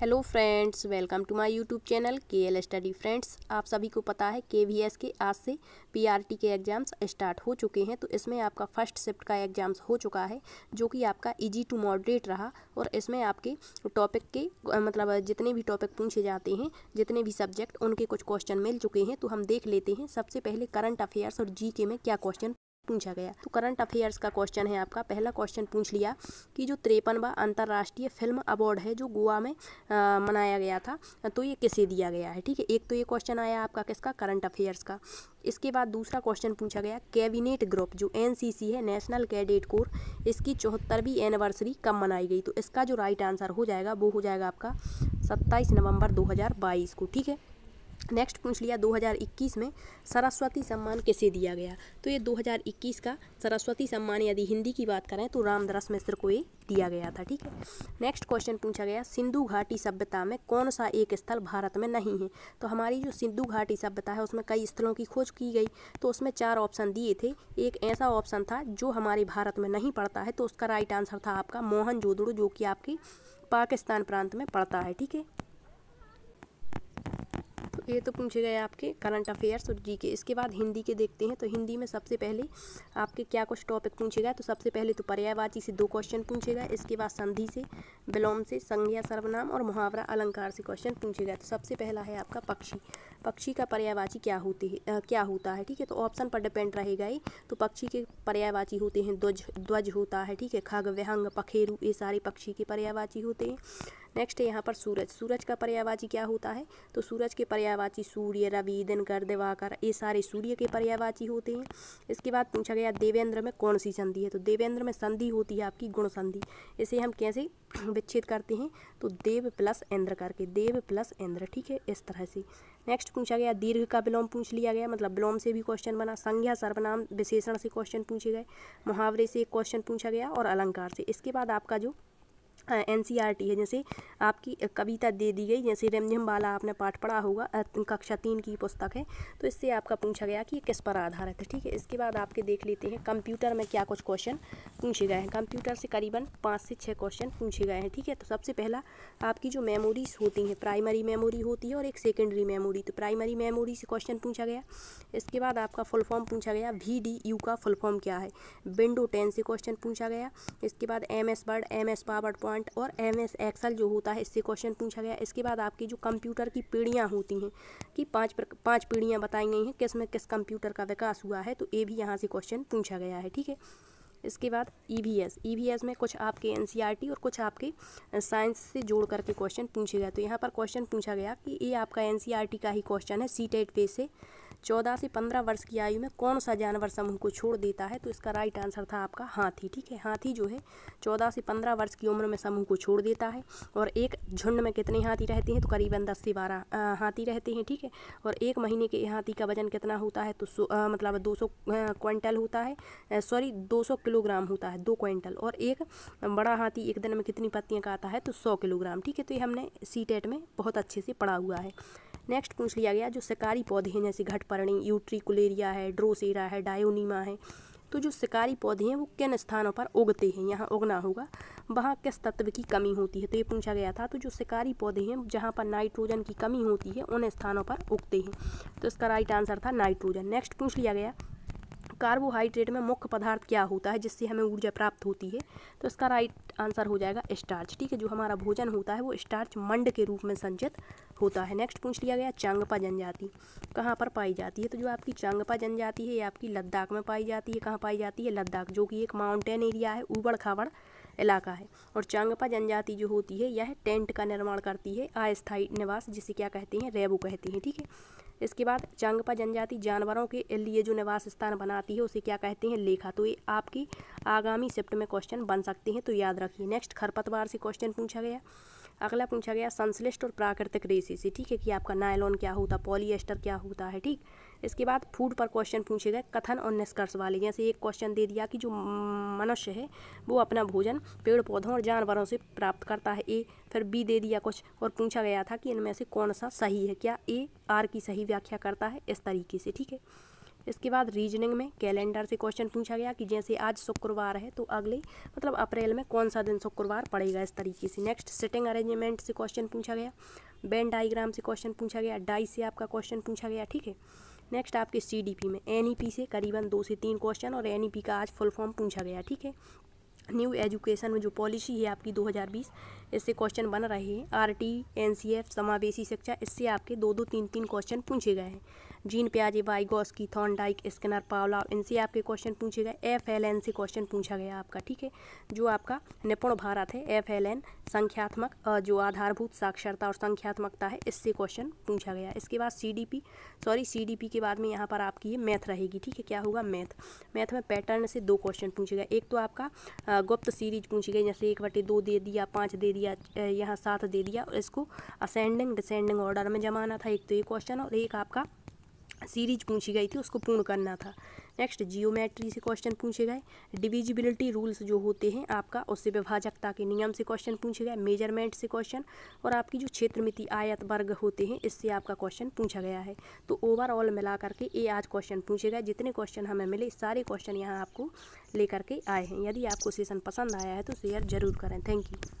hello friends welcome to my YouTube channel K L study friends आप सभी को पता है के वी एस के आज से पीआरटी के एग्ज़ाम्स स्टार्ट हो चुके हैं तो इसमें आपका फर्स्ट शिफ्ट का एग्ज़ाम्स हो चुका है जो कि आपका इजी टू मॉडरेट रहा और इसमें आपके टॉपिक के मतलब जितने भी टॉपिक पूछे जाते हैं जितने भी सब्जेक्ट उनके कुछ क्वेश्चन मिल चुके हैं तो हम देख लेते हैं सबसे पहले करंट अफेयर्स और जी में क्या क्वेश्चन पूछा गया तो करंट अफेयर्स का क्वेश्चन है आपका पहला क्वेश्चन पूछ लिया कि जो तिरपनवा अंतर्राष्ट्रीय फिल्म अवार्ड है जो गोवा में आ, मनाया गया था तो ये किसे दिया गया है ठीक है एक तो ये क्वेश्चन आया आपका किसका करंट अफेयर्स का इसके बाद दूसरा क्वेश्चन पूछा गया कैबिनेट ग्रुप जो एनसीसी है नेशनल कैडेट कोर इसकी चौहत्तरवीं एनिवर्सरी कब मनाई गई तो इसका जो राइट आंसर हो जाएगा वो हो जाएगा आपका सत्ताईस नवंबर 2022 को ठीक है नेक्स्ट पूछ लिया 2021 में सरस्वती सम्मान किसे दिया गया तो ये 2021 का सरस्वती सम्मान यदि हिंदी की बात करें तो रामदास मिश्र को ये दिया गया था ठीक है नेक्स्ट क्वेश्चन पूछा गया सिंधु घाटी सभ्यता में कौन सा एक स्थल भारत में नहीं है तो हमारी जो सिंधु घाटी सभ्यता है उसमें कई स्थलों की खोज की गई तो उसमें चार ऑप्शन दिए थे एक ऐसा ऑप्शन था जो हमारे भारत में नहीं पड़ता है तो उसका राइट आंसर था आपका मोहन जो कि आपकी पाकिस्तान प्रांत में पड़ता है ठीक है ये तो पूछे गए आपके करंट अफेयर्स और जी के इसके बाद हिंदी के देखते हैं तो हिंदी में सबसे पहले आपके क्या कुछ टॉपिक पूछे गए तो सबसे पहले तो पर्यायवाची से दो क्वेश्चन पूछे गए इसके बाद संधि से विलोम से संज्ञा सर्वनाम और मुहावरा अलंकार से क्वेश्चन पूछे गए तो सबसे पहला है आपका पक्षी पक्षी का पर्यायवाची क्या होती है क्या होता है ठीक है तो ऑप्शन पर डिपेंड रहेगा ही तो पक्षी के पर्यायवाची होते हैं ध्वज ध्वज होता है ठीक है खग व्यहंग पखेरु ये सारे पक्षी के पर्यायवाची होते हैं नेक्स्ट है यहाँ पर सूरज सूरज का पर्यायवाची क्या होता है तो सूरज के पर्यायवाची सूर्य रवि दिनकर दिवाकर ये सारे सूर्य के पर्यायवाची होते हैं इसके बाद पूछा गया देवेंद्र में कौन सी संधि है तो देवेंद्र में संधि होती है आपकी गुण संधि इसे हम कैसे विच्छेद करते हैं तो देव प्लस इंद्र करके देव प्लस इंद्र ठीक है इस तरह से नेक्स्ट पूछा गया दीर्घ का विलोम पूछ लिया गया मतलब विलोम से भी क्वेश्चन बना संज्ञा सर्वनाम विशेषण से क्वेश्चन पूछे गए मुहावरे से एक क्वेश्चन पूछा गया और अलंकार से इसके बाद आपका जो एन सी आर टी है जैसे आपकी कविता दे दी गई जैसे रेमझिम बाला आपने पाठ पढ़ा होगा कक्षा तीन की पुस्तक है तो इससे आपका पूछा गया कि किस पर आधारित है ठीक है इसके बाद आपके देख लेते हैं कंप्यूटर में क्या कुछ क्वेश्चन पूछे गए हैं कंप्यूटर से करीबन पाँच से छः क्वेश्चन पूछे गए हैं ठीक है तो सबसे पहला आपकी जो मेमोरीज होती हैं प्राइमरी मेमोरी होती है और एक सेकेंडरी मेमोरी तो प्राइमरी मेमोरी से क्वेश्चन पूछा गया इसके बाद आपका फुल फॉर्म पूछा गया वी डी यू का फुल फॉर्म क्या है विंडो टेन से क्वेश्चन पूछा गया इसके बाद M S Word M S PowerPoint और एम एस एक्सल जो होता है इससे क्वेश्चन पूछा गया इसके बाद आपकी जो कंप्यूटर की पीढ़ियाँ होती हैं कि पाँच पाँच पीढ़ियाँ बताई गई हैं किस में किस कंप्यूटर का विकास हुआ है तो ये भी यहाँ से क्वेश्चन पूछा गया है ठीक है इसके बाद E V S E V S में कुछ आपके एन सी आर टी और कुछ आपके साइंस से जोड़ करके क्वेश्चन पूछे गए तो यहाँ पर क्वेश्चन पूछा गया कि ये आपका एन सी आर टी का ही क्वेश्चन है सी टेट पे से चौदह से पंद्रह वर्ष की आयु में कौन सा जानवर समूह को छोड़ देता है तो इसका राइट आंसर था आपका हाथी ठीक है हाथी जो है चौदह से पंद्रह वर्ष की उम्र में समूह को छोड़ देता है और एक झुंड में कितने हाथी रहते हैं तो करीबन दस से बारह हाथी रहते हैं ठीक है और एक महीने के हाथी का वजन कितना होता है तो आ, मतलब दो सौ क्विंटल होता है सॉरी दो सौ किलोग्राम होता है दो क्विंटल और एक बड़ा हाथी एक दिन में कितनी पत्तियाँ का आता है तो सौ किलोग्राम ठीक है तो ये हमने सी टेट में बहुत अच्छे से पढ़ा हुआ है नेक्स्ट पूछ लिया गया जो शिकारी पौधे हैं जैसे घटपर्णी कुलेरिया है ड्रोसेरा है डायोनीमा है तो जो शिकारी पौधे हैं वो किन स्थानों पर उगते हैं यहाँ उगना होगा वहाँ किस तत्व की कमी होती है तो ये पूछा गया था तो जो शिकारी पौधे हैं जहाँ पर नाइट्रोजन की कमी होती है उन स्थानों पर उगते हैं तो इसका राइट आंसर था नाइट्रोजन नेक्स्ट पूछ लिया गया कार्बोहाइड्रेट में मुख्य पदार्थ क्या होता है जिससे हमें ऊर्जा प्राप्त होती है तो इसका राइट आंसर हो जाएगा स्टार्च ठीक है जो हमारा भोजन होता है वो स्टार्च मंड के रूप में संचित होता है नेक्स्ट पूछ लिया गया चांगपा जनजाति कहाँ पर पाई जाती है तो जो आपकी चांगपा जनजाति है ये आपकी लद्दाख में पाई जाती है कहाँ पाई जाती है लद्दाख जो कि एक माउंटेन एरिया है ऊबड़ खाबड़ इलाका है और चांगपा जनजाति जो होती है यह टेंट का निर्माण करती है अस्थायी निवास जिसे क्या कहते हैं रेबू कहते हैं ठीक है इसके बाद चांगपा जनजाति जानवरों के लिए जो निवास स्थान बनाती है उसे क्या कहते हैं लेखा तो ये आपकी आगामी शिफ्ट में क्वेश्चन बन सकते हैं तो याद रखिए नेक्स्ट खरपतवार से क्वेश्चन पूछा गया अगला पूछा गया संश्लिष्ट और प्राकृतिक रेसी से ठीक है कि आपका नायलॉन क्या होता पॉलीएस्टर क्या होता है ठीक इसके बाद फूड पर क्वेश्चन पूछे गए कथन और निष्कर्ष वाले जैसे एक क्वेश्चन दे दिया कि जो मनुष्य है वो अपना भोजन पेड़ पौधों और जानवरों से प्राप्त करता है ए फिर बी दे दिया कुछ और पूछा गया था कि इनमें से कौन सा सही है क्या ए आर की सही व्याख्या करता है इस तरीके से ठीक है इसके बाद रीजनिंग में कैलेंडर से क्वेश्चन पूछा गया कि जैसे आज शुक्रवार है तो अगले मतलब अप्रैल में कौन सा दिन शुक्रवार पड़ेगा इस तरीके से नेक्स्ट सिटिंग अरेंजमेंट से क्वेश्चन पूछा गया बैन डाइग्राम से क्वेश्चन पूछा गया डाई से आपका क्वेश्चन पूछा गया ठीक है नेक्स्ट आपके सी में एन e से करीबन दो से तीन क्वेश्चन और एन e का आज फुल फॉर्म पूछा गया ठीक है न्यू एजुकेशन में जो पॉलिसी है आपकी 2020 इससे क्वेश्चन बन रहे हैं आरटी एनसीएफ समावेशी शिक्षा इससे आपके दो दो तीन तीन क्वेश्चन पूछे गए हैं जीन प्याजे वाइगोस्की थॉर्नडाइक स्किनर पावला इनसे आपके क्वेश्चन पूछे गए एफ एल एन से क्वेश्चन पूछा गया आपका ठीक है जो आपका निपुण भारत है एफ एल एन संख्यात्मक जो आधारभूत साक्षरता और संख्यात्मकता है इससे क्वेश्चन पूछा गया इसके बाद C D P sorry C D P के बाद में यहाँ पर आपकी ये मैथ रहेगी ठीक है क्या होगा मैथ मैथ में पैटर्न से दो क्वेश्चन पूछे गए एक तो आपका गुप्त सीरीज पूछी गई जैसे एक बटे दो दे दिया पाँच दे दिया यहाँ सात दे दिया और इसको असेंडिंग डिसेंडिंग ऑर्डर में जमाना था एक तो ये क्वेश्चन और एक आपका सीरीज पूछी गई थी उसको पूर्ण करना था नेक्स्ट जियोमेट्री से क्वेश्चन पूछे गए डिविजिबिलिटी रूल्स जो होते हैं आपका उससे विभाजकता के नियम से क्वेश्चन पूछे गए मेजरमेंट से क्वेश्चन और आपकी जो क्षेत्रमिति आयत वर्ग होते हैं इससे आपका क्वेश्चन पूछा गया है तो ओवरऑल मिला करके ये आज क्वेश्चन पूछे गए जितने क्वेश्चन हमें मिले सारे क्वेश्चन यहाँ आपको लेकर के आए हैं यदि आपको सेशन पसंद आया है तो शेयर जरूर करें थैंक यू